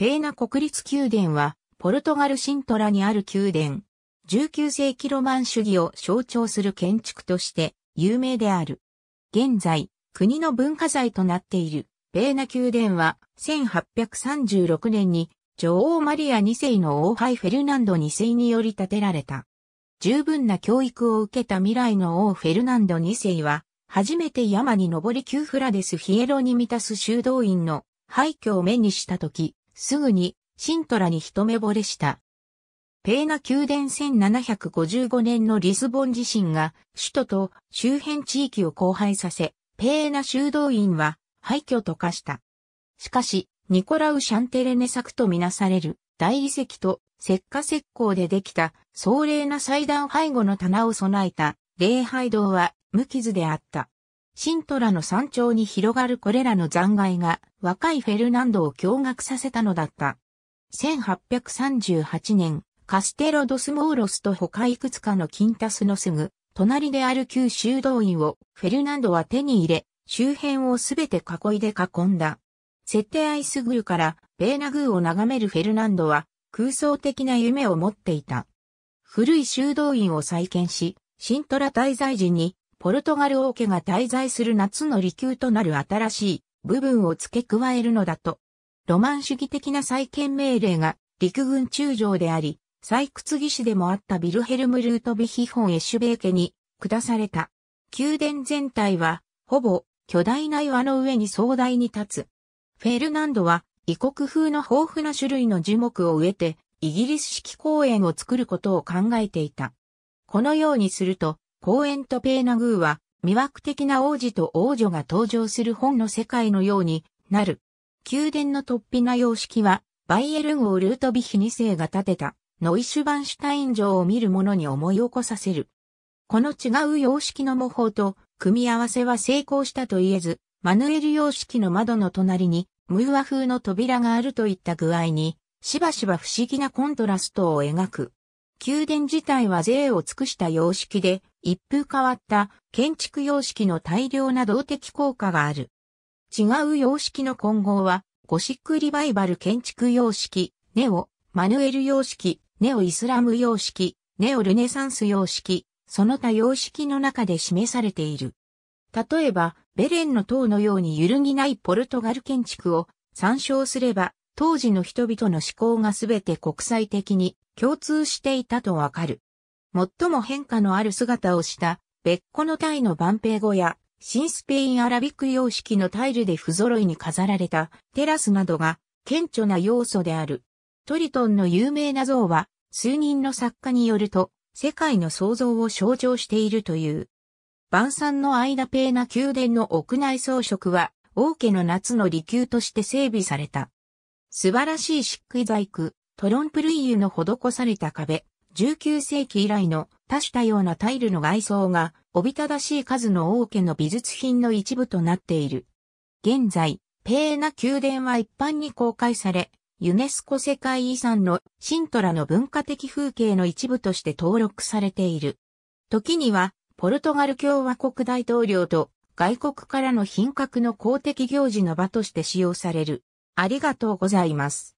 ペーナ国立宮殿は、ポルトガルシントラにある宮殿。19世紀ロマン主義を象徴する建築として有名である。現在、国の文化財となっているペーナ宮殿は1836年に女王マリア2世の王妃フェルナンド2世により建てられた。十分な教育を受けた未来の王フェルナンド2世は、初めて山に登り旧フラデスヒエロに満たす修道院の廃墟を目にした時、すぐにシントラに一目惚れした。ペーナ宮殿1755年のリスボン地震が首都と周辺地域を荒廃させ、ペーナ修道院は廃墟と化した。しかし、ニコラウ・シャンテレネ作とみなされる大理石と石化石膏でできた壮麗な祭壇背後の棚を備えた礼拝堂は無傷であった。シントラの山頂に広がるこれらの残骸が若いフェルナンドを驚愕させたのだった。1838年、カステロ・ドス・モーロスと他いくつかの金タスのすぐ、隣である旧修道院をフェルナンドは手に入れ、周辺をすべて囲いで囲んだ。設定アイスグルからベーナグーを眺めるフェルナンドは空想的な夢を持っていた。古い修道院を再建し、シントラ滞在時にポルトガル王家が滞在する夏の離宮となる新しい部分を付け加えるのだと。ロマン主義的な再建命令が陸軍中将であり、採掘技師でもあったビルヘルム・ルートビヒホン・エシュベーケに下された。宮殿全体は、ほぼ巨大な岩の上に壮大に立つ。フェルナンドは異国風の豊富な種類の樹木を植えて、イギリス式公園を作ることを考えていた。このようにすると、公園とペーナグーは魅惑的な王子と王女が登場する本の世界のようになる。宮殿の突飛な様式は、バイエルンをルートヴィヒ2世が建てた、ノイシュバンシュタイン城を見る者に思い起こさせる。この違う様式の模倣と、組み合わせは成功したと言えず、マヌエル様式の窓の隣に、ムーア風の扉があるといった具合に、しばしば不思議なコントラストを描く。宮殿自体は贅を尽くした様式で、一風変わった建築様式の大量な動的効果がある。違う様式の混合は、ゴシックリバイバル建築様式、ネオ、マヌエル様式、ネオイスラム様式、ネオルネサンス様式、その他様式の中で示されている。例えば、ベレンの塔のように揺るぎないポルトガル建築を参照すれば、当時の人々の思考がすべて国際的に共通していたとわかる。最も変化のある姿をした別個のタイの万平語や新スペインアラビック様式のタイルで不揃いに飾られたテラスなどが顕著な要素である。トリトンの有名な像は数人の作家によると世界の創造を象徴しているという。晩餐の間ペーナ宮殿の屋内装飾は王家の夏の離宮として整備された。素晴らしい漆喰細工、トロンプルイユの施された壁、19世紀以来の多種多様なタイルの外装がおびただしい数の王家の美術品の一部となっている。現在、ペーナ宮殿は一般に公開され、ユネスコ世界遺産のシントラの文化的風景の一部として登録されている。時には、ポルトガル共和国大統領と外国からの品格の公的行事の場として使用される。ありがとうございます。